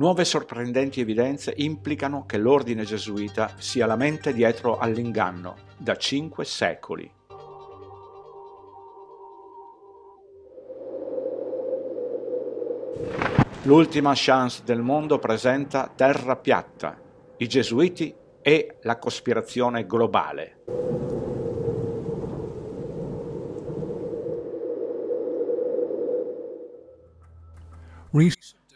Nuove sorprendenti evidenze implicano che l'ordine gesuita sia la mente dietro all'inganno da cinque secoli. L'ultima chance del mondo presenta Terra piatta, i gesuiti e la cospirazione globale. Re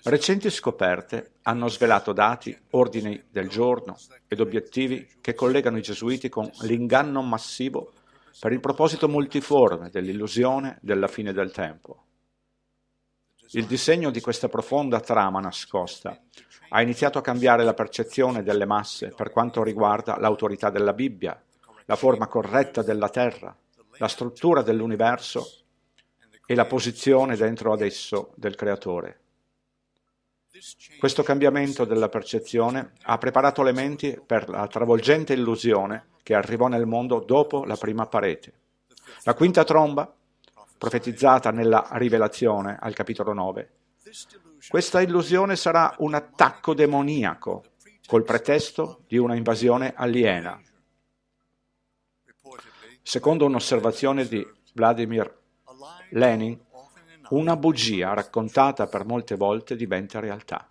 Recenti scoperte hanno svelato dati, ordini del giorno ed obiettivi che collegano i gesuiti con l'inganno massivo per il proposito multiforme dell'illusione della fine del tempo. Il disegno di questa profonda trama nascosta ha iniziato a cambiare la percezione delle masse per quanto riguarda l'autorità della Bibbia, la forma corretta della Terra, la struttura dell'universo e la posizione dentro ad esso del Creatore. Questo cambiamento della percezione ha preparato le menti per la travolgente illusione che arrivò nel mondo dopo la prima parete. La quinta tromba, profetizzata nella Rivelazione al capitolo 9, questa illusione sarà un attacco demoniaco col pretesto di una invasione aliena. Secondo un'osservazione di Vladimir Lenin, una bugia raccontata per molte volte diventa realtà.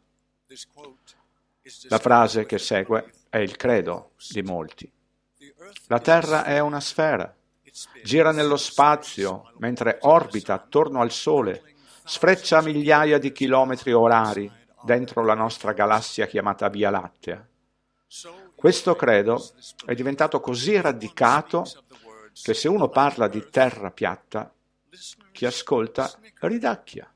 La frase che segue è il credo di molti. La Terra è una sfera, gira nello spazio mentre orbita attorno al Sole, sfreccia migliaia di chilometri orari dentro la nostra galassia chiamata Via Lattea. Questo credo è diventato così radicato che se uno parla di terra piatta chi ascolta ridacchia.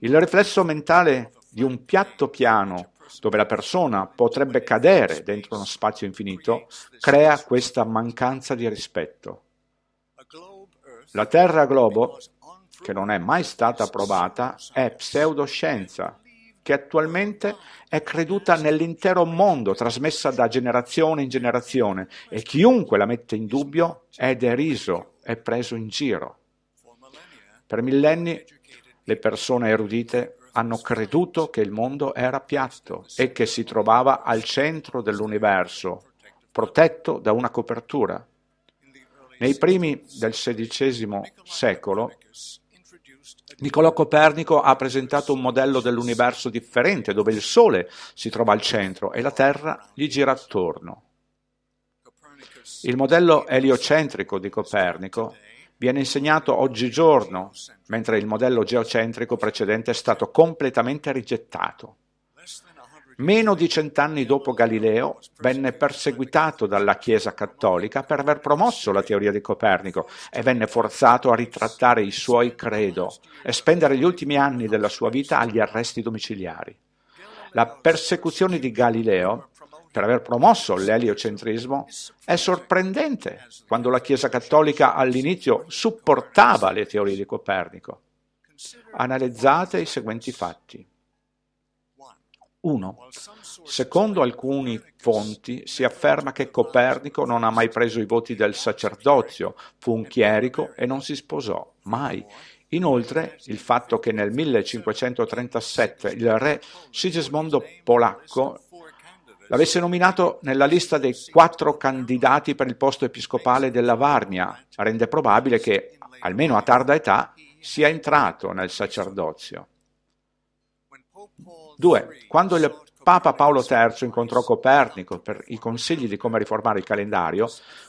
Il riflesso mentale di un piatto piano dove la persona potrebbe cadere dentro uno spazio infinito crea questa mancanza di rispetto. La Terra globo, che non è mai stata provata, è pseudoscienza che attualmente è creduta nell'intero mondo, trasmessa da generazione in generazione, e chiunque la mette in dubbio è deriso, è preso in giro. Per millenni le persone erudite hanno creduto che il mondo era piatto e che si trovava al centro dell'universo, protetto da una copertura. Nei primi del XVI secolo, Niccolò Copernico ha presentato un modello dell'universo differente, dove il Sole si trova al centro e la Terra gli gira attorno. Il modello eliocentrico di Copernico viene insegnato oggigiorno, mentre il modello geocentrico precedente è stato completamente rigettato. Meno di cent'anni dopo Galileo venne perseguitato dalla Chiesa cattolica per aver promosso la teoria di Copernico e venne forzato a ritrattare i suoi credo e spendere gli ultimi anni della sua vita agli arresti domiciliari. La persecuzione di Galileo per aver promosso l'eliocentrismo è sorprendente quando la Chiesa cattolica all'inizio supportava le teorie di Copernico. Analizzate i seguenti fatti. 1. Secondo alcune fonti si afferma che Copernico non ha mai preso i voti del sacerdozio, fu un chierico e non si sposò mai. Inoltre, il fatto che nel 1537 il re Sigismondo polacco l'avesse nominato nella lista dei quattro candidati per il posto episcopale della Varnia, rende probabile che, almeno a tarda età, sia entrato nel sacerdozio. 2. Quando il Papa Paolo III incontrò Copernico per i consigli di come riformare il calendario,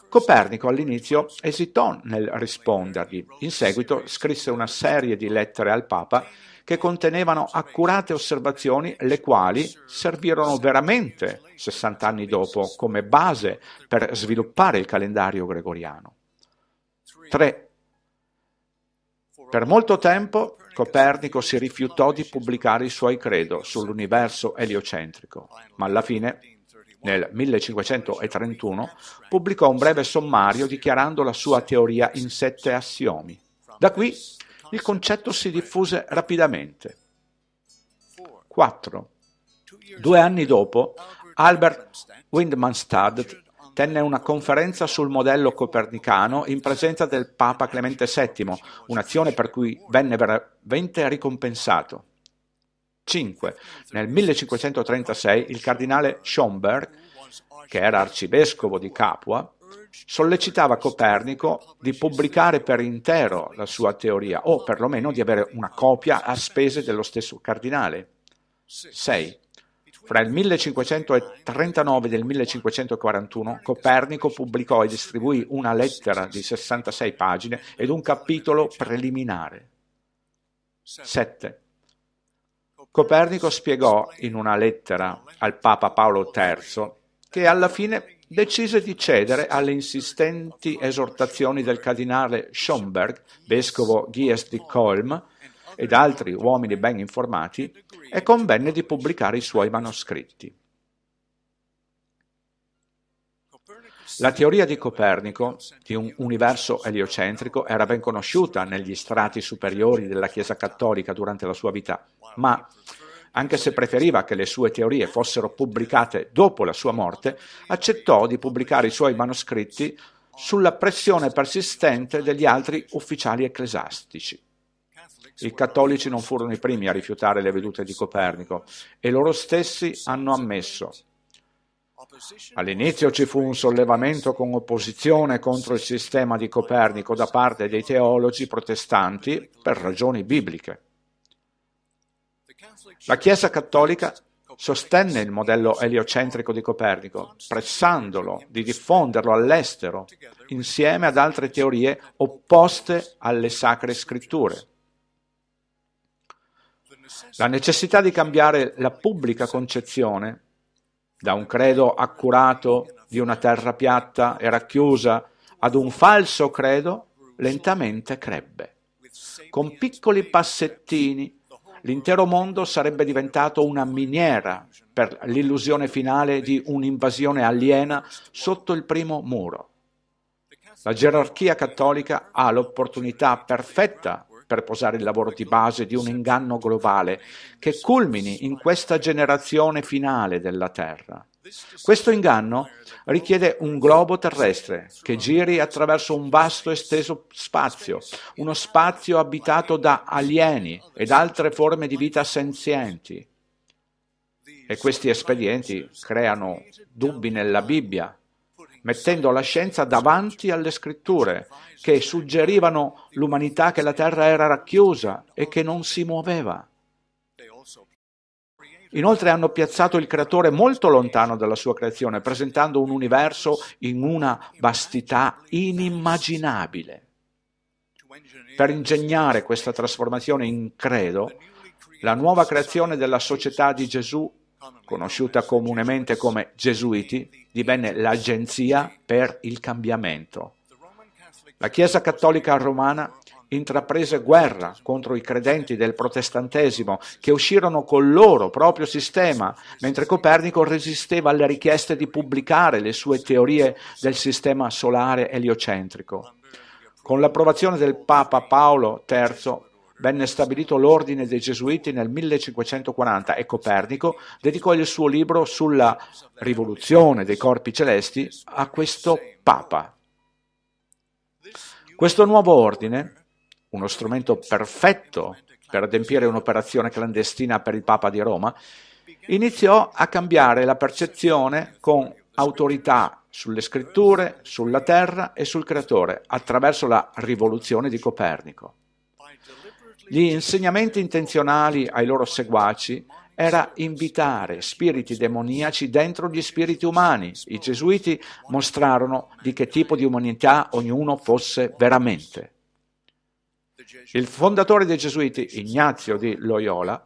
Copernico all'inizio esitò nel rispondergli. In seguito scrisse una serie di lettere al Papa che contenevano accurate osservazioni le quali servirono veramente 60 anni dopo come base per sviluppare il calendario gregoriano. 3. Per molto tempo Copernico si rifiutò di pubblicare i suoi credo sull'universo eliocentrico, ma alla fine, nel 1531, pubblicò un breve sommario dichiarando la sua teoria in sette assiomi. Da qui il concetto si diffuse rapidamente. 4. Due anni dopo, Albert Windmanstad tenne una conferenza sul modello copernicano in presenza del Papa Clemente VII, un'azione per cui venne veramente ricompensato. 5. Nel 1536 il cardinale Schomberg, che era arcivescovo di Capua, sollecitava Copernico di pubblicare per intero la sua teoria o perlomeno di avere una copia a spese dello stesso cardinale. 6. Fra il 1539 e il 1541 Copernico pubblicò e distribuì una lettera di 66 pagine ed un capitolo preliminare. 7. Copernico spiegò in una lettera al Papa Paolo III che alla fine decise di cedere alle insistenti esortazioni del cardinale Schomberg, vescovo Gies di Colm, ed altri uomini ben informati, e convenne di pubblicare i suoi manoscritti. La teoria di Copernico di un universo eliocentrico era ben conosciuta negli strati superiori della Chiesa cattolica durante la sua vita, ma anche se preferiva che le sue teorie fossero pubblicate dopo la sua morte, accettò di pubblicare i suoi manoscritti sulla pressione persistente degli altri ufficiali ecclesiastici. I cattolici non furono i primi a rifiutare le vedute di Copernico e loro stessi hanno ammesso. All'inizio ci fu un sollevamento con opposizione contro il sistema di Copernico da parte dei teologi protestanti per ragioni bibliche. La Chiesa cattolica sostenne il modello eliocentrico di Copernico, pressandolo di diffonderlo all'estero insieme ad altre teorie opposte alle sacre scritture. La necessità di cambiare la pubblica concezione da un credo accurato di una terra piatta e racchiusa ad un falso credo lentamente crebbe, con piccoli passettini L'intero mondo sarebbe diventato una miniera per l'illusione finale di un'invasione aliena sotto il primo muro. La gerarchia cattolica ha l'opportunità perfetta per posare il lavoro di base di un inganno globale che culmini in questa generazione finale della Terra. Questo inganno richiede un globo terrestre che giri attraverso un vasto esteso spazio, uno spazio abitato da alieni ed altre forme di vita senzienti. E questi espedienti creano dubbi nella Bibbia, mettendo la scienza davanti alle scritture che suggerivano l'umanità che la Terra era racchiusa e che non si muoveva. Inoltre hanno piazzato il creatore molto lontano dalla sua creazione, presentando un universo in una vastità inimmaginabile. Per ingegnare questa trasformazione in credo, la nuova creazione della società di Gesù, conosciuta comunemente come Gesuiti, divenne l'Agenzia per il Cambiamento. La Chiesa Cattolica Romana intraprese guerra contro i credenti del protestantesimo che uscirono col loro proprio sistema, mentre Copernico resisteva alle richieste di pubblicare le sue teorie del sistema solare eliocentrico. Con l'approvazione del Papa Paolo III venne stabilito l'ordine dei Gesuiti nel 1540 e Copernico dedicò il suo libro sulla rivoluzione dei corpi celesti a questo Papa. Questo nuovo ordine uno strumento perfetto per adempiere un'operazione clandestina per il Papa di Roma, iniziò a cambiare la percezione con autorità sulle scritture, sulla terra e sul creatore, attraverso la rivoluzione di Copernico. Gli insegnamenti intenzionali ai loro seguaci era invitare spiriti demoniaci dentro gli spiriti umani. I gesuiti mostrarono di che tipo di umanità ognuno fosse veramente. Il fondatore dei Gesuiti, Ignazio di Loyola,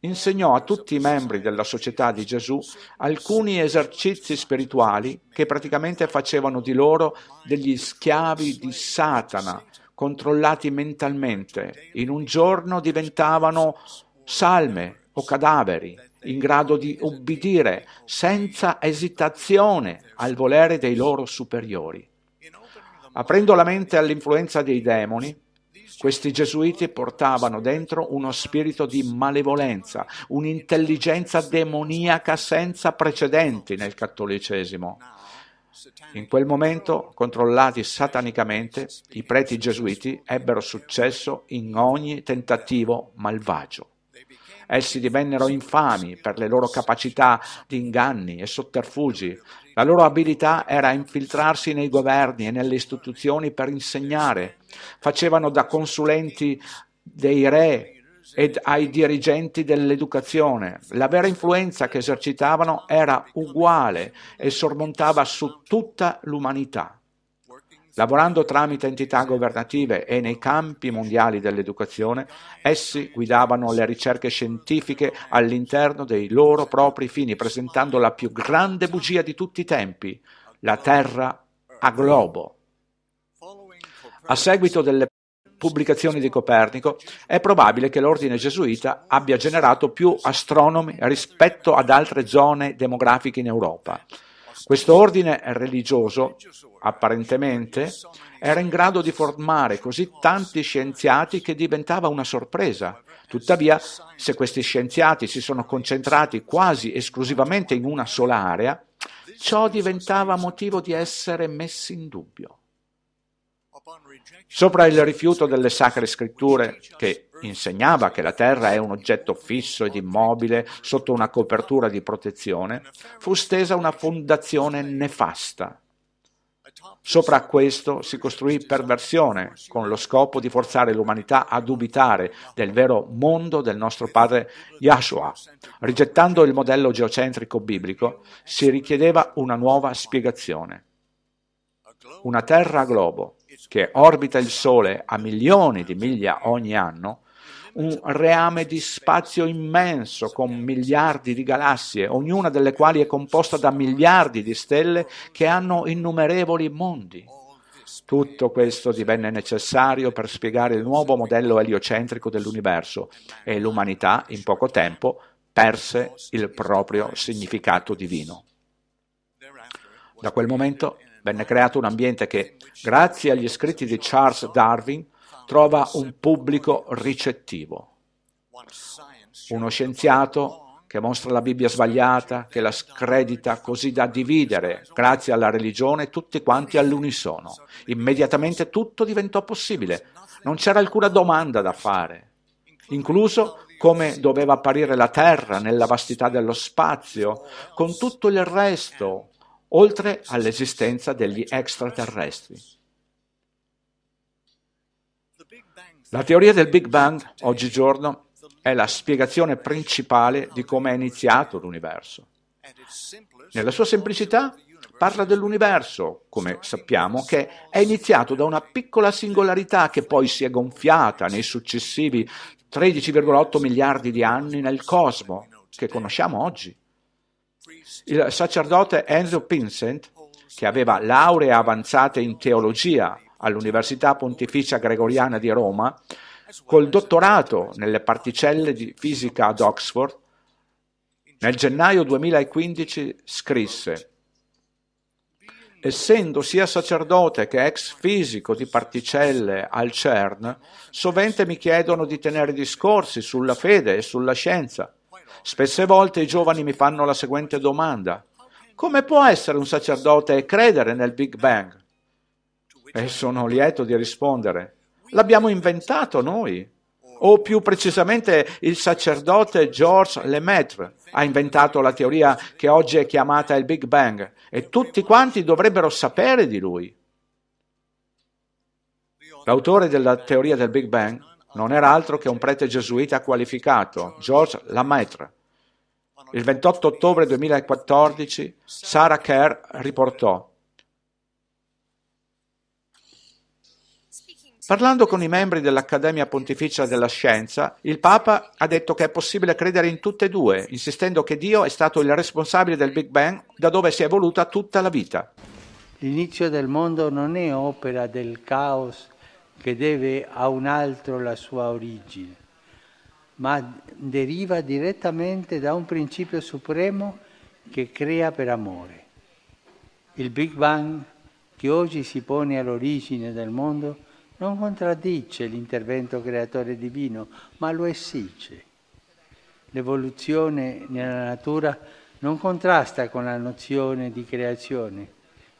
insegnò a tutti i membri della Società di Gesù alcuni esercizi spirituali che praticamente facevano di loro degli schiavi di Satana, controllati mentalmente. In un giorno diventavano salme o cadaveri, in grado di ubbidire senza esitazione al volere dei loro superiori. Aprendo la mente all'influenza dei demoni, questi gesuiti portavano dentro uno spirito di malevolenza, un'intelligenza demoniaca senza precedenti nel cattolicesimo. In quel momento, controllati satanicamente, i preti gesuiti ebbero successo in ogni tentativo malvagio. Essi divennero infami per le loro capacità di inganni e sotterfugi. La loro abilità era infiltrarsi nei governi e nelle istituzioni per insegnare. Facevano da consulenti dei re ed ai dirigenti dell'educazione. La vera influenza che esercitavano era uguale e sormontava su tutta l'umanità. Lavorando tramite entità governative e nei campi mondiali dell'educazione, essi guidavano le ricerche scientifiche all'interno dei loro propri fini, presentando la più grande bugia di tutti i tempi, la Terra a globo. A seguito delle pubblicazioni di Copernico, è probabile che l'ordine gesuita abbia generato più astronomi rispetto ad altre zone demografiche in Europa. Questo ordine religioso, apparentemente, era in grado di formare così tanti scienziati che diventava una sorpresa. Tuttavia, se questi scienziati si sono concentrati quasi esclusivamente in una sola area, ciò diventava motivo di essere messi in dubbio. Sopra il rifiuto delle sacre scritture che insegnava che la terra è un oggetto fisso ed immobile sotto una copertura di protezione, fu stesa una fondazione nefasta. Sopra questo si costruì perversione con lo scopo di forzare l'umanità a dubitare del vero mondo del nostro padre Yahshua. Rigettando il modello geocentrico biblico si richiedeva una nuova spiegazione. Una terra globo che orbita il Sole a milioni di miglia ogni anno, un reame di spazio immenso con miliardi di galassie, ognuna delle quali è composta da miliardi di stelle che hanno innumerevoli mondi. Tutto questo divenne necessario per spiegare il nuovo modello eliocentrico dell'universo e l'umanità in poco tempo perse il proprio significato divino. Da quel momento Venne creato un ambiente che, grazie agli scritti di Charles Darwin, trova un pubblico ricettivo. Uno scienziato che mostra la Bibbia sbagliata, che la scredita così da dividere, grazie alla religione, tutti quanti all'unisono. Immediatamente tutto diventò possibile, non c'era alcuna domanda da fare, incluso come doveva apparire la Terra nella vastità dello spazio, con tutto il resto oltre all'esistenza degli extraterrestri. La teoria del Big Bang, oggigiorno, è la spiegazione principale di come è iniziato l'universo. Nella sua semplicità parla dell'universo, come sappiamo, che è iniziato da una piccola singolarità che poi si è gonfiata nei successivi 13,8 miliardi di anni nel cosmo che conosciamo oggi. Il sacerdote Enzo Pinsent, che aveva laurea avanzata in teologia all'Università Pontificia Gregoriana di Roma, col dottorato nelle particelle di fisica ad Oxford, nel gennaio 2015 scrisse Essendo sia sacerdote che ex fisico di particelle al CERN, sovente mi chiedono di tenere discorsi sulla fede e sulla scienza Spesse volte i giovani mi fanno la seguente domanda. Come può essere un sacerdote e credere nel Big Bang? E sono lieto di rispondere. L'abbiamo inventato noi. O più precisamente il sacerdote Georges Lemaitre ha inventato la teoria che oggi è chiamata il Big Bang e tutti quanti dovrebbero sapere di lui. L'autore della teoria del Big Bang non era altro che un prete gesuita qualificato, George Lamaitre. Il 28 ottobre 2014 Sarah Kerr riportò Parlando con i membri dell'Accademia Pontificia della Scienza, il Papa ha detto che è possibile credere in tutte e due, insistendo che Dio è stato il responsabile del Big Bang da dove si è evoluta tutta la vita. L'inizio del mondo non è opera del caos che deve a un altro la sua origine, ma deriva direttamente da un principio supremo che crea per amore. Il Big Bang, che oggi si pone all'origine del mondo, non contraddice l'intervento creatore divino, ma lo esige. L'evoluzione nella natura non contrasta con la nozione di creazione,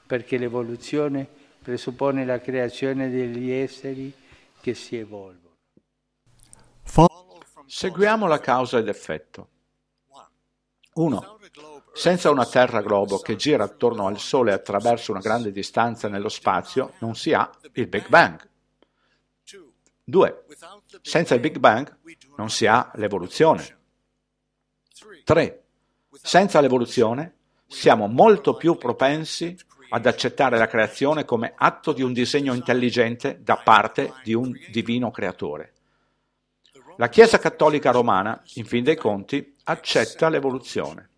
perché l'evoluzione è presuppone la creazione degli esseri che si evolvono. Seguiamo la causa ed effetto. 1. Senza una Terra globo che gira attorno al Sole attraverso una grande distanza nello spazio, non si ha il Big Bang. 2. Senza il Big Bang non si ha l'evoluzione. 3. Senza l'evoluzione siamo molto più propensi ad accettare la creazione come atto di un disegno intelligente da parte di un divino creatore. La Chiesa cattolica romana, in fin dei conti, accetta l'evoluzione.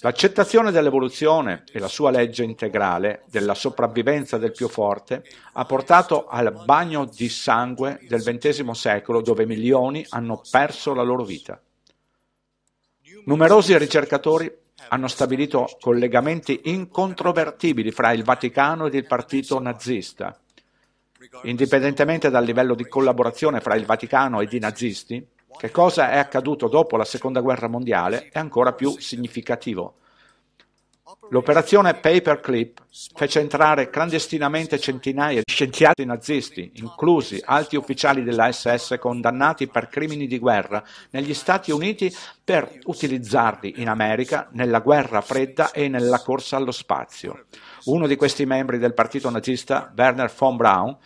L'accettazione dell'evoluzione e la sua legge integrale della sopravvivenza del più forte ha portato al bagno di sangue del XX secolo dove milioni hanno perso la loro vita. Numerosi ricercatori hanno stabilito collegamenti incontrovertibili fra il Vaticano ed il partito nazista. Indipendentemente dal livello di collaborazione fra il Vaticano ed i nazisti, che cosa è accaduto dopo la Seconda Guerra Mondiale è ancora più significativo. L'operazione Paperclip fece entrare clandestinamente centinaia di scienziati nazisti, inclusi alti ufficiali della condannati per crimini di guerra, negli Stati Uniti per utilizzarli in America nella guerra fredda e nella corsa allo spazio. Uno di questi membri del partito nazista, Werner von Braun,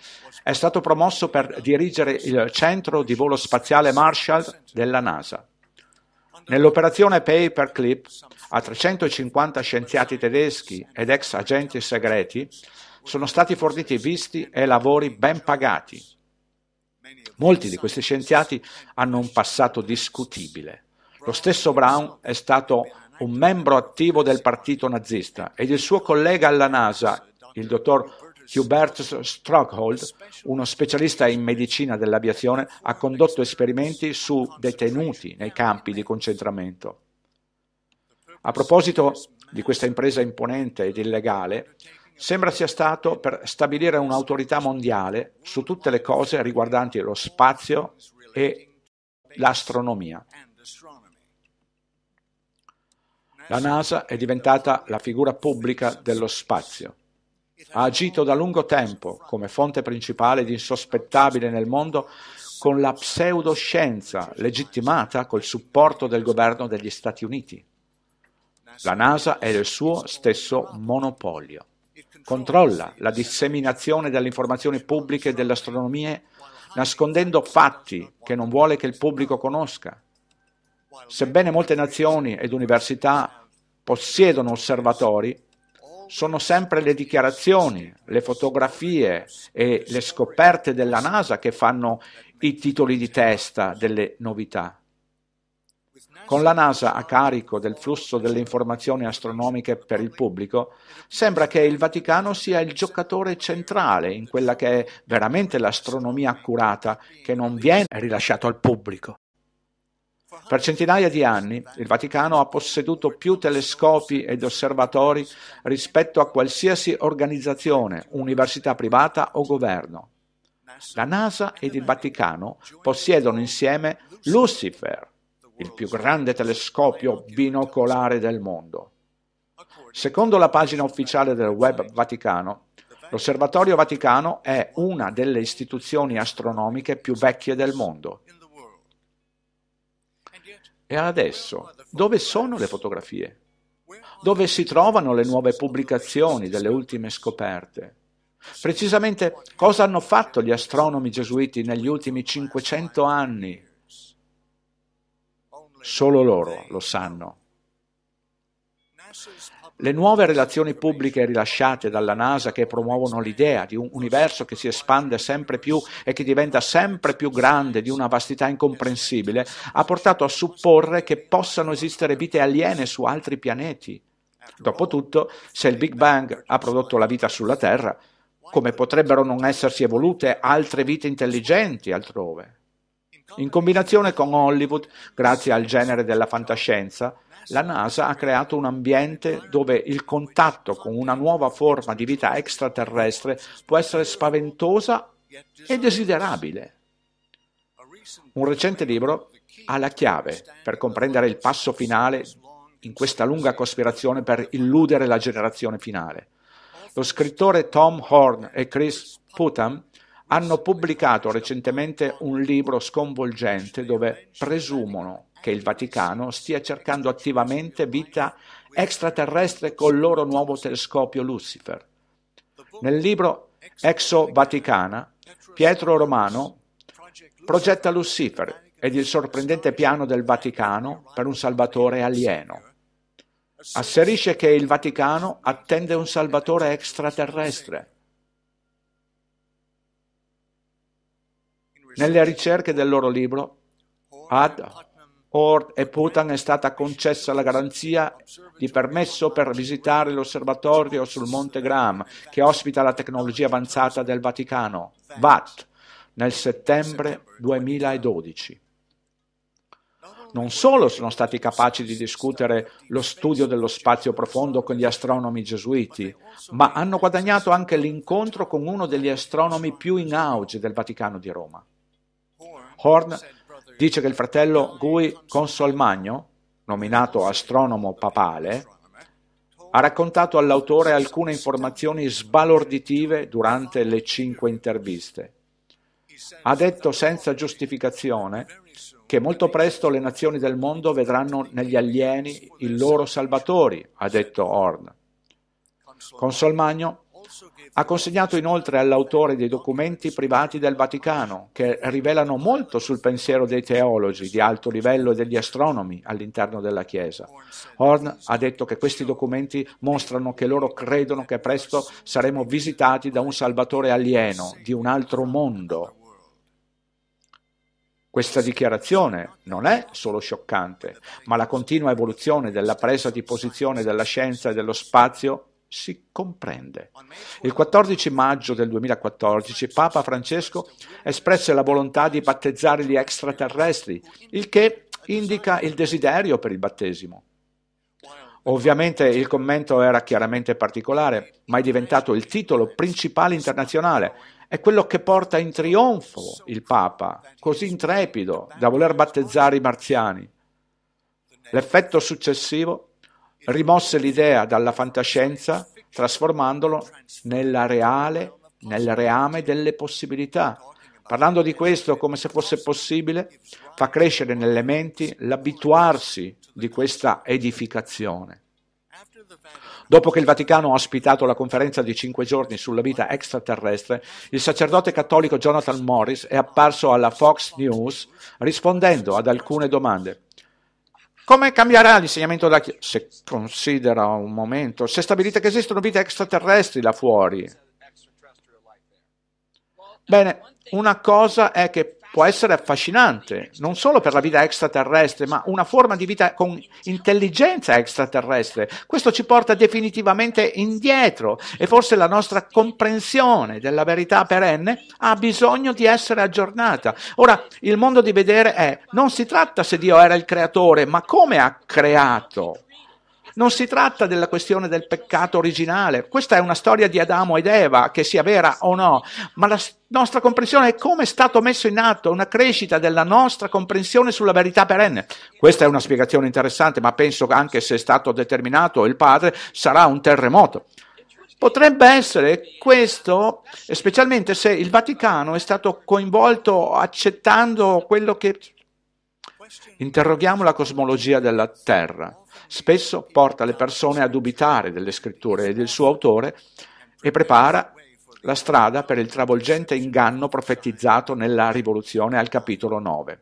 è stato promosso per dirigere il centro di volo spaziale Marshall della NASA. Nell'operazione Pay per Clip, a 350 scienziati tedeschi ed ex agenti segreti sono stati forniti visti e lavori ben pagati. Molti di questi scienziati hanno un passato discutibile. Lo stesso Brown è stato un membro attivo del partito nazista ed il suo collega alla NASA, il dottor Hubert Strockhold, uno specialista in medicina dell'aviazione, ha condotto esperimenti su detenuti nei campi di concentramento. A proposito di questa impresa imponente ed illegale, sembra sia stato per stabilire un'autorità mondiale su tutte le cose riguardanti lo spazio e l'astronomia. La NASA è diventata la figura pubblica dello spazio. Ha agito da lungo tempo come fonte principale di insospettabile nel mondo con la pseudoscienza legittimata col supporto del governo degli Stati Uniti. La NASA è il suo stesso monopolio. Controlla la disseminazione delle informazioni pubbliche dell'astronomia nascondendo fatti che non vuole che il pubblico conosca. Sebbene molte nazioni ed università possiedono osservatori, sono sempre le dichiarazioni, le fotografie e le scoperte della NASA che fanno i titoli di testa delle novità. Con la NASA a carico del flusso delle informazioni astronomiche per il pubblico, sembra che il Vaticano sia il giocatore centrale in quella che è veramente l'astronomia accurata che non viene rilasciato al pubblico. Per centinaia di anni il Vaticano ha posseduto più telescopi ed osservatori rispetto a qualsiasi organizzazione, università privata o governo. La NASA ed il Vaticano possiedono insieme Lucifer, il più grande telescopio binocolare del mondo. Secondo la pagina ufficiale del web Vaticano, l'Osservatorio Vaticano è una delle istituzioni astronomiche più vecchie del mondo. E adesso, dove sono le fotografie? Dove si trovano le nuove pubblicazioni delle ultime scoperte? Precisamente cosa hanno fatto gli astronomi gesuiti negli ultimi 500 anni? Solo loro lo sanno. Le nuove relazioni pubbliche rilasciate dalla NASA che promuovono l'idea di un universo che si espande sempre più e che diventa sempre più grande, di una vastità incomprensibile, ha portato a supporre che possano esistere vite aliene su altri pianeti. Dopotutto, se il Big Bang ha prodotto la vita sulla Terra, come potrebbero non essersi evolute altre vite intelligenti altrove? In combinazione con Hollywood, grazie al genere della fantascienza, la NASA ha creato un ambiente dove il contatto con una nuova forma di vita extraterrestre può essere spaventosa e desiderabile. Un recente libro ha la chiave per comprendere il passo finale in questa lunga cospirazione per illudere la generazione finale. Lo scrittore Tom Horn e Chris Putnam hanno pubblicato recentemente un libro sconvolgente dove presumono che il Vaticano stia cercando attivamente vita extraterrestre col loro nuovo telescopio Lucifer. Nel libro Exo Vaticana, Pietro Romano progetta Lucifer ed il sorprendente piano del Vaticano per un salvatore alieno. Asserisce che il Vaticano attende un salvatore extraterrestre. Nelle ricerche del loro libro Ad Ford e Putin è stata concessa la garanzia di permesso per visitare l'osservatorio sul Monte Graham che ospita la tecnologia avanzata del Vaticano, VAT, nel settembre 2012 non solo sono stati capaci di discutere lo studio dello spazio profondo con gli astronomi gesuiti, ma hanno guadagnato anche l'incontro con uno degli astronomi più in auge del Vaticano di Roma. Horn dice che il fratello Gui Consolmagno, nominato astronomo papale, ha raccontato all'autore alcune informazioni sbalorditive durante le cinque interviste. Ha detto senza giustificazione che molto presto le nazioni del mondo vedranno negli alieni i loro salvatori, ha detto Horn. Consolmagno ha consegnato inoltre all'autore dei documenti privati del Vaticano, che rivelano molto sul pensiero dei teologi di alto livello e degli astronomi all'interno della Chiesa. Horn ha detto che questi documenti mostrano che loro credono che presto saremo visitati da un Salvatore alieno, di un altro mondo. Questa dichiarazione non è solo scioccante, ma la continua evoluzione della presa di posizione della scienza e dello spazio si comprende. Il 14 maggio del 2014 Papa Francesco espresse la volontà di battezzare gli extraterrestri, il che indica il desiderio per il battesimo. Ovviamente il commento era chiaramente particolare, ma è diventato il titolo principale internazionale. È quello che porta in trionfo il Papa, così intrepido da voler battezzare i marziani. L'effetto successivo rimosse l'idea dalla fantascienza trasformandolo nella reale, nel reame delle possibilità. Parlando di questo come se fosse possibile, fa crescere nelle menti l'abituarsi di questa edificazione. Dopo che il Vaticano ha ospitato la conferenza di cinque giorni sulla vita extraterrestre, il sacerdote cattolico Jonathan Morris è apparso alla Fox News rispondendo ad alcune domande. Come cambierà l'insegnamento della Chiesa? Se considera un momento, se stabilite che esistono vite extraterrestri là fuori. Bene, una cosa è che può essere affascinante, non solo per la vita extraterrestre, ma una forma di vita con intelligenza extraterrestre. Questo ci porta definitivamente indietro e forse la nostra comprensione della verità perenne ha bisogno di essere aggiornata. Ora, il mondo di vedere è, non si tratta se Dio era il creatore, ma come ha creato non si tratta della questione del peccato originale, questa è una storia di Adamo ed Eva, che sia vera o no, ma la nostra comprensione è come è stato messo in atto una crescita della nostra comprensione sulla verità perenne. Questa è una spiegazione interessante, ma penso che anche se è stato determinato il Padre sarà un terremoto. Potrebbe essere questo, specialmente se il Vaticano è stato coinvolto accettando quello che Interroghiamo la cosmologia della Terra. Spesso porta le persone a dubitare delle scritture e del suo autore e prepara la strada per il travolgente inganno profetizzato nella rivoluzione al capitolo 9.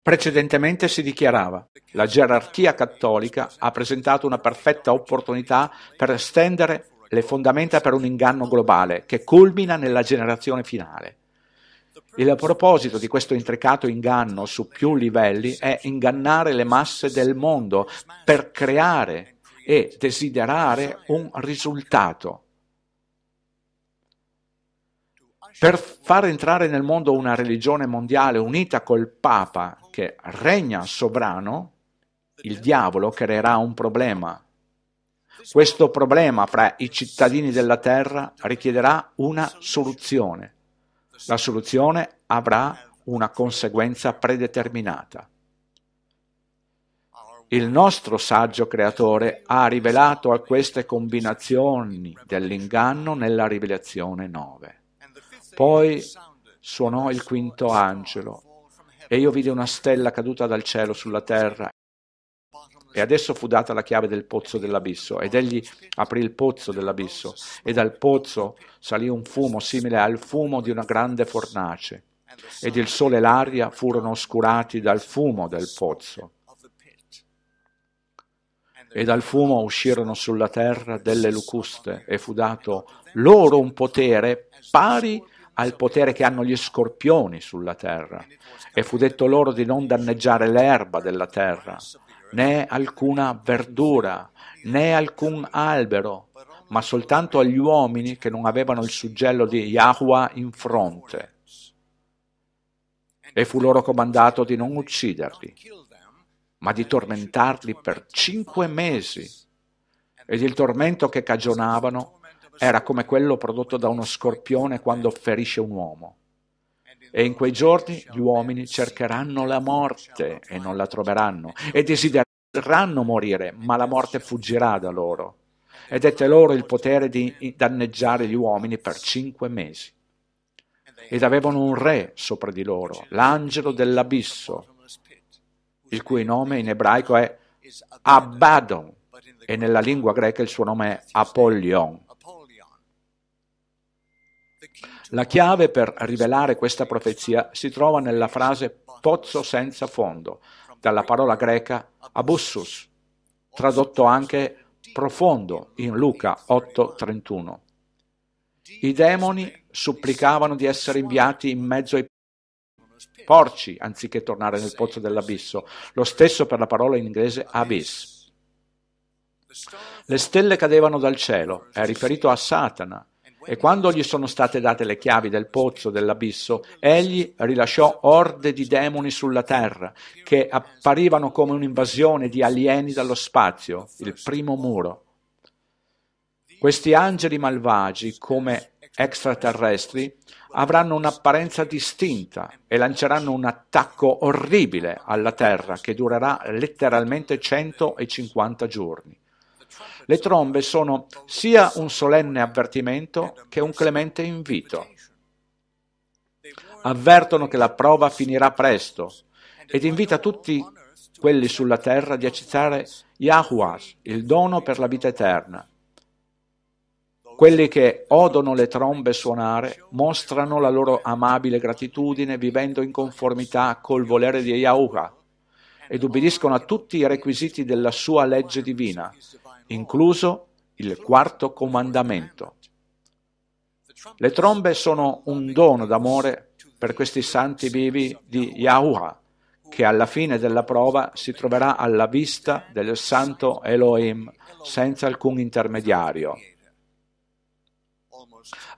Precedentemente si dichiarava, la gerarchia cattolica ha presentato una perfetta opportunità per stendere le fondamenta per un inganno globale che culmina nella generazione finale. Il proposito di questo intricato inganno su più livelli è ingannare le masse del mondo per creare e desiderare un risultato. Per far entrare nel mondo una religione mondiale unita col Papa che regna sovrano, il diavolo creerà un problema. Questo problema fra i cittadini della terra richiederà una soluzione. La soluzione avrà una conseguenza predeterminata. Il nostro saggio creatore ha rivelato a queste combinazioni dell'inganno nella rivelazione 9. Poi suonò il quinto angelo e io vidi una stella caduta dal cielo sulla terra e adesso fu data la chiave del pozzo dell'abisso, ed egli aprì il pozzo dell'abisso, e dal pozzo salì un fumo simile al fumo di una grande fornace, ed il sole e l'aria furono oscurati dal fumo del pozzo. E dal fumo uscirono sulla terra delle locuste, e fu dato loro un potere pari al potere che hanno gli scorpioni sulla terra. E fu detto loro di non danneggiare l'erba della terra, né alcuna verdura, né alcun albero, ma soltanto agli uomini che non avevano il suggello di Yahuwah in fronte. E fu loro comandato di non ucciderli, ma di tormentarli per cinque mesi. Ed il tormento che cagionavano era come quello prodotto da uno scorpione quando ferisce un uomo. E in quei giorni gli uomini cercheranno la morte e non la troveranno e desidereranno morire, ma la morte fuggirà da loro. Ed dette loro il potere di danneggiare gli uomini per cinque mesi. Ed avevano un re sopra di loro, l'angelo dell'abisso, il cui nome in ebraico è Abaddon e nella lingua greca il suo nome è Apollyon. La chiave per rivelare questa profezia si trova nella frase pozzo senza fondo, dalla parola greca abussus, tradotto anche profondo in Luca 8:31. I demoni supplicavano di essere inviati in mezzo ai porci anziché tornare nel pozzo dell'abisso, lo stesso per la parola in inglese abyss. Le stelle cadevano dal cielo, è riferito a Satana, e quando gli sono state date le chiavi del pozzo, dell'abisso, egli rilasciò orde di demoni sulla terra, che apparivano come un'invasione di alieni dallo spazio, il primo muro. Questi angeli malvagi, come extraterrestri, avranno un'apparenza distinta e lanceranno un attacco orribile alla Terra che durerà letteralmente 150 giorni. Le trombe sono sia un solenne avvertimento che un clemente invito. Avvertono che la prova finirà presto ed invita tutti quelli sulla terra di accettare Yahuas, il dono per la vita eterna. Quelli che odono le trombe suonare mostrano la loro amabile gratitudine vivendo in conformità col volere di Yahuwah ed ubbidiscono a tutti i requisiti della sua legge divina incluso il quarto comandamento. Le trombe sono un dono d'amore per questi santi vivi di Yahuwah, che alla fine della prova si troverà alla vista del santo Elohim senza alcun intermediario.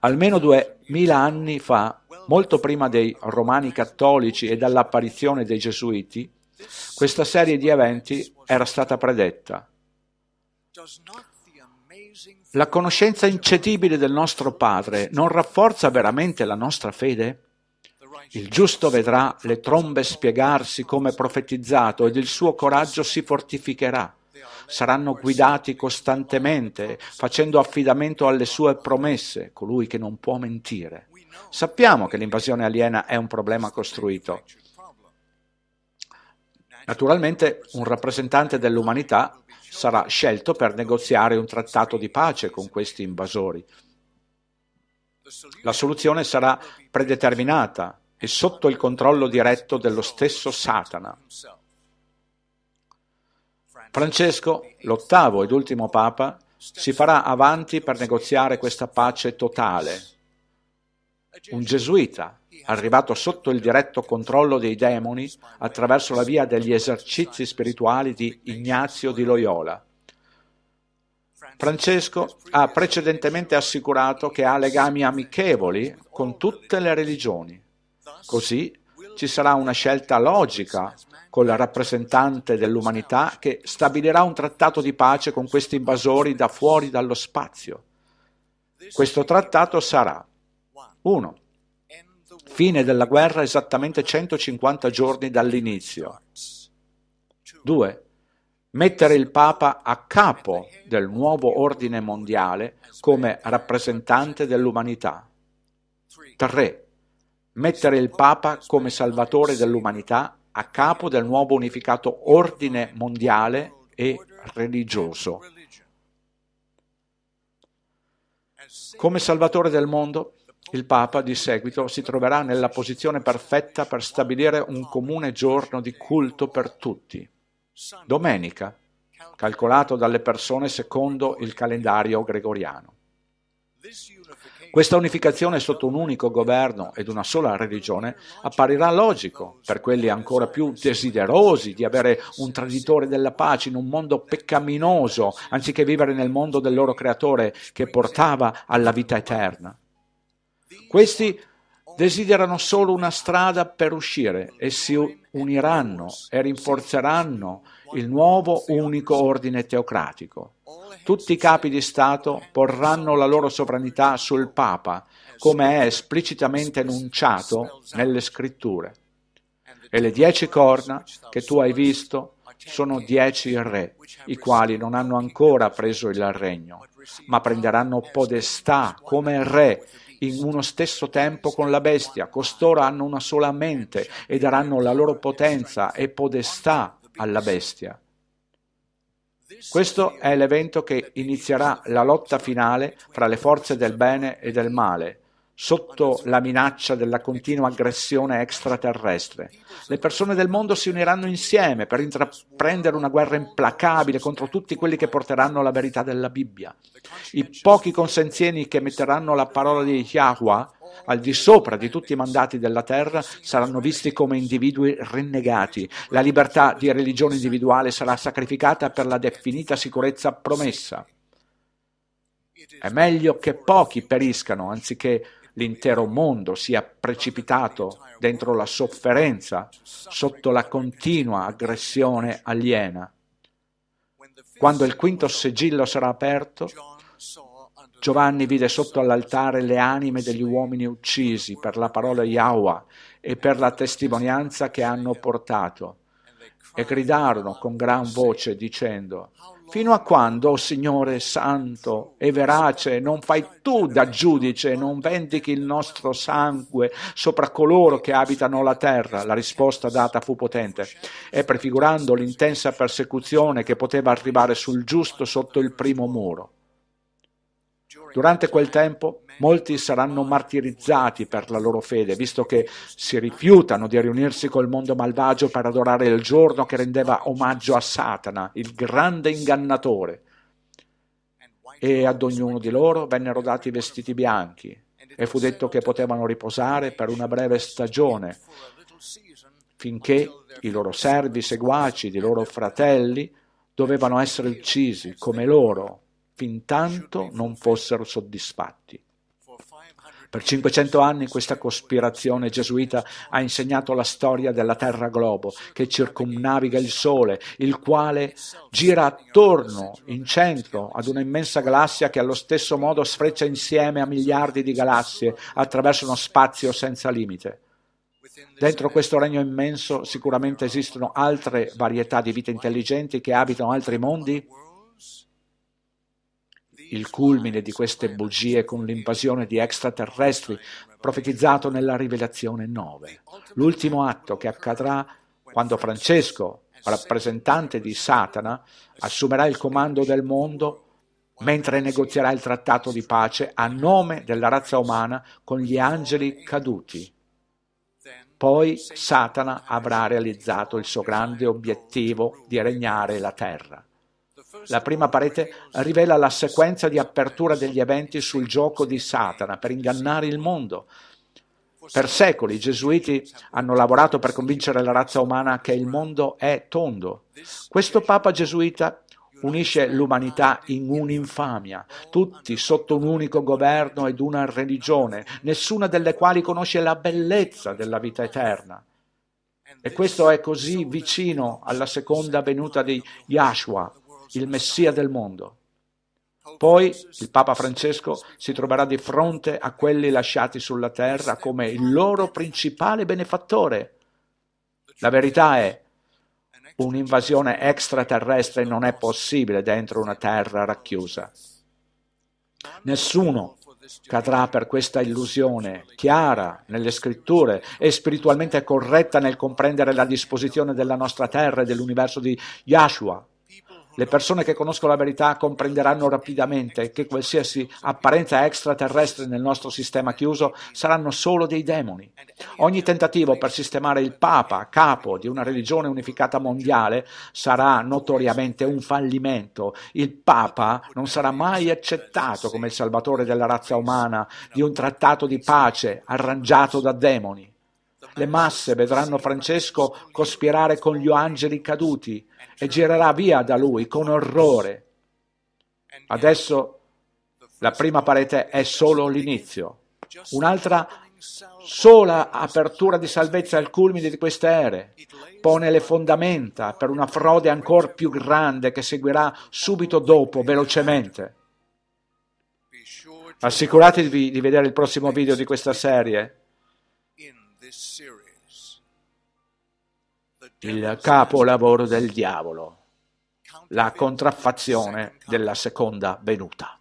Almeno duemila anni fa, molto prima dei romani cattolici e dall'apparizione dei gesuiti, questa serie di eventi era stata predetta la conoscenza incedibile del nostro Padre non rafforza veramente la nostra fede? Il giusto vedrà le trombe spiegarsi come profetizzato ed il suo coraggio si fortificherà. Saranno guidati costantemente, facendo affidamento alle sue promesse, colui che non può mentire. Sappiamo che l'invasione aliena è un problema costruito. Naturalmente un rappresentante dell'umanità sarà scelto per negoziare un trattato di pace con questi invasori. La soluzione sarà predeterminata e sotto il controllo diretto dello stesso Satana. Francesco, l'ottavo ed ultimo Papa, si farà avanti per negoziare questa pace totale un gesuita, arrivato sotto il diretto controllo dei demoni attraverso la via degli esercizi spirituali di Ignazio di Loyola. Francesco ha precedentemente assicurato che ha legami amichevoli con tutte le religioni. Così ci sarà una scelta logica con il rappresentante dell'umanità che stabilirà un trattato di pace con questi invasori da fuori dallo spazio. Questo trattato sarà 1. Fine della guerra esattamente 150 giorni dall'inizio. 2. Mettere il Papa a capo del nuovo ordine mondiale come rappresentante dell'umanità. 3. Mettere il Papa come salvatore dell'umanità a capo del nuovo unificato ordine mondiale e religioso. Come salvatore del mondo, il Papa di seguito si troverà nella posizione perfetta per stabilire un comune giorno di culto per tutti. Domenica, calcolato dalle persone secondo il calendario gregoriano. Questa unificazione sotto un unico governo ed una sola religione apparirà logico per quelli ancora più desiderosi di avere un traditore della pace in un mondo peccaminoso, anziché vivere nel mondo del loro creatore che portava alla vita eterna. Questi desiderano solo una strada per uscire e si uniranno e rinforzeranno il nuovo unico ordine teocratico. Tutti i capi di Stato porranno la loro sovranità sul Papa, come è esplicitamente enunciato nelle scritture. E le dieci corna che tu hai visto sono dieci re, i quali non hanno ancora preso il regno, ma prenderanno podestà come re in uno stesso tempo con la bestia, costoro hanno una sola mente e daranno la loro potenza e podestà alla bestia. Questo è l'evento che inizierà la lotta finale fra le forze del bene e del male, sotto la minaccia della continua aggressione extraterrestre. Le persone del mondo si uniranno insieme per intraprendere una guerra implacabile contro tutti quelli che porteranno la verità della Bibbia. I pochi consenzieni che metteranno la parola di Yahweh al di sopra di tutti i mandati della terra saranno visti come individui rinnegati. La libertà di religione individuale sarà sacrificata per la definita sicurezza promessa. È meglio che pochi periscano anziché l'intero mondo sia precipitato dentro la sofferenza, sotto la continua aggressione aliena. Quando il quinto sigillo sarà aperto, Giovanni vide sotto all'altare le anime degli uomini uccisi per la parola Yahweh e per la testimonianza che hanno portato e gridarono con gran voce dicendo, Fino a quando, Signore santo e verace, non fai tu da giudice, non vendichi il nostro sangue sopra coloro che abitano la terra? La risposta data fu potente e prefigurando l'intensa persecuzione che poteva arrivare sul giusto sotto il primo muro. Durante quel tempo molti saranno martirizzati per la loro fede, visto che si rifiutano di riunirsi col mondo malvagio per adorare il giorno che rendeva omaggio a Satana, il grande ingannatore. E ad ognuno di loro vennero dati vestiti bianchi e fu detto che potevano riposare per una breve stagione, finché i loro servi seguaci, i loro fratelli, dovevano essere uccisi come loro fin tanto non fossero soddisfatti. Per 500 anni questa cospirazione gesuita ha insegnato la storia della Terra globo che circumnaviga il Sole, il quale gira attorno, in centro, ad un'immensa galassia che allo stesso modo sfreccia insieme a miliardi di galassie attraverso uno spazio senza limite. Dentro questo regno immenso sicuramente esistono altre varietà di vite intelligenti che abitano altri mondi il culmine di queste bugie con l'invasione di extraterrestri profetizzato nella Rivelazione 9. L'ultimo atto che accadrà quando Francesco, rappresentante di Satana, assumerà il comando del mondo mentre negozierà il trattato di pace a nome della razza umana con gli angeli caduti. Poi Satana avrà realizzato il suo grande obiettivo di regnare la terra. La prima parete rivela la sequenza di apertura degli eventi sul gioco di Satana per ingannare il mondo. Per secoli i gesuiti hanno lavorato per convincere la razza umana che il mondo è tondo. Questo Papa gesuita unisce l'umanità in un'infamia, tutti sotto un unico governo ed una religione, nessuna delle quali conosce la bellezza della vita eterna. E questo è così vicino alla seconda venuta di Yahshua, il Messia del mondo. Poi il Papa Francesco si troverà di fronte a quelli lasciati sulla terra come il loro principale benefattore. La verità è, un'invasione extraterrestre non è possibile dentro una terra racchiusa. Nessuno cadrà per questa illusione chiara nelle scritture e spiritualmente corretta nel comprendere la disposizione della nostra terra e dell'universo di Yahshua. Le persone che conoscono la verità comprenderanno rapidamente che qualsiasi apparenza extraterrestre nel nostro sistema chiuso saranno solo dei demoni. Ogni tentativo per sistemare il Papa, capo di una religione unificata mondiale, sarà notoriamente un fallimento. Il Papa non sarà mai accettato come il salvatore della razza umana di un trattato di pace arrangiato da demoni. Le masse vedranno Francesco cospirare con gli angeli caduti e girerà via da lui con orrore. Adesso la prima parete è solo l'inizio. Un'altra sola apertura di salvezza al culmine di queste ere pone le fondamenta per una frode ancora più grande che seguirà subito dopo, velocemente. Assicuratevi di vedere il prossimo video di questa serie il capolavoro del diavolo, la contraffazione della seconda venuta.